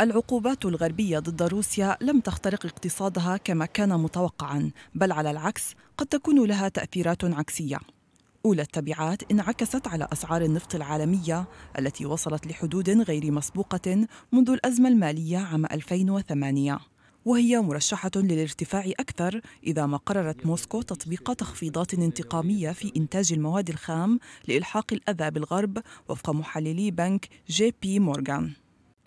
العقوبات الغربية ضد روسيا لم تخترق اقتصادها كما كان متوقعا بل على العكس قد تكون لها تأثيرات عكسية أولى التبعات انعكست على أسعار النفط العالمية التي وصلت لحدود غير مسبوقة منذ الأزمة المالية عام 2008 وهي مرشحة للارتفاع أكثر إذا ما قررت موسكو تطبيق تخفيضات انتقامية في إنتاج المواد الخام لإلحاق الأذى بالغرب وفق محللي بنك جي بي مورغان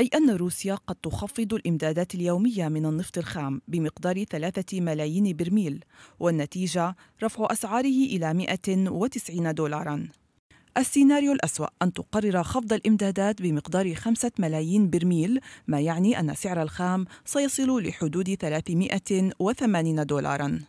أي أن روسيا قد تخفض الإمدادات اليومية من النفط الخام بمقدار ثلاثة ملايين برميل والنتيجة رفع أسعاره إلى 190 دولاراً السيناريو الأسوأ أن تقرر خفض الإمدادات بمقدار خمسة ملايين برميل ما يعني أن سعر الخام سيصل لحدود 380 دولاراً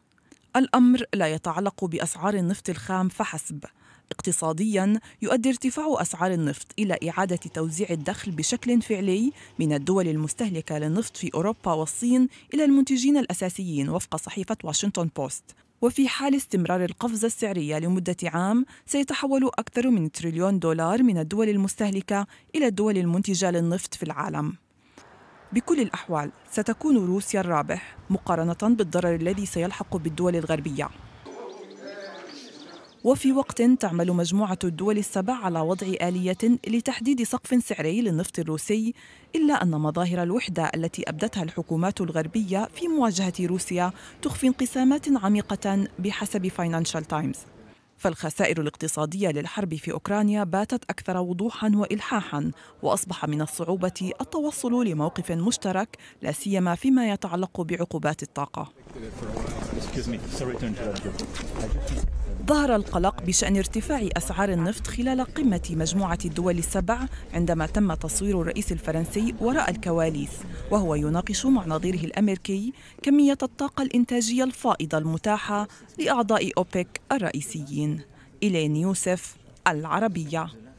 الأمر لا يتعلق بأسعار النفط الخام فحسب اقتصاديا يؤدي ارتفاع أسعار النفط إلى إعادة توزيع الدخل بشكل فعلي من الدول المستهلكة للنفط في أوروبا والصين إلى المنتجين الأساسيين وفق صحيفة واشنطن بوست وفي حال استمرار القفزة السعرية لمدة عام سيتحول أكثر من تريليون دولار من الدول المستهلكة إلى الدول المنتجة للنفط في العالم بكل الأحوال ستكون روسيا الرابح مقارنة بالضرر الذي سيلحق بالدول الغربية وفي وقت تعمل مجموعة الدول السبع على وضع آلية لتحديد سقف سعري للنفط الروسي إلا أن مظاهر الوحدة التي أبدتها الحكومات الغربية في مواجهة روسيا تخفي انقسامات عميقة بحسب فاينانشال تايمز فالخسائر الاقتصادية للحرب في أوكرانيا باتت أكثر وضوحا وإلحاحا وأصبح من الصعوبة التوصل لموقف مشترك لا سيما فيما يتعلق بعقوبات الطاقة ظهر القلق بشأن ارتفاع أسعار النفط خلال قمة مجموعة الدول السبع عندما تم تصوير الرئيس الفرنسي وراء الكواليس وهو يناقش مع نظيره الأمريكي كمية الطاقة الإنتاجية الفائضة المتاحة لأعضاء أوبك الرئيسيين إلين يوسف العربية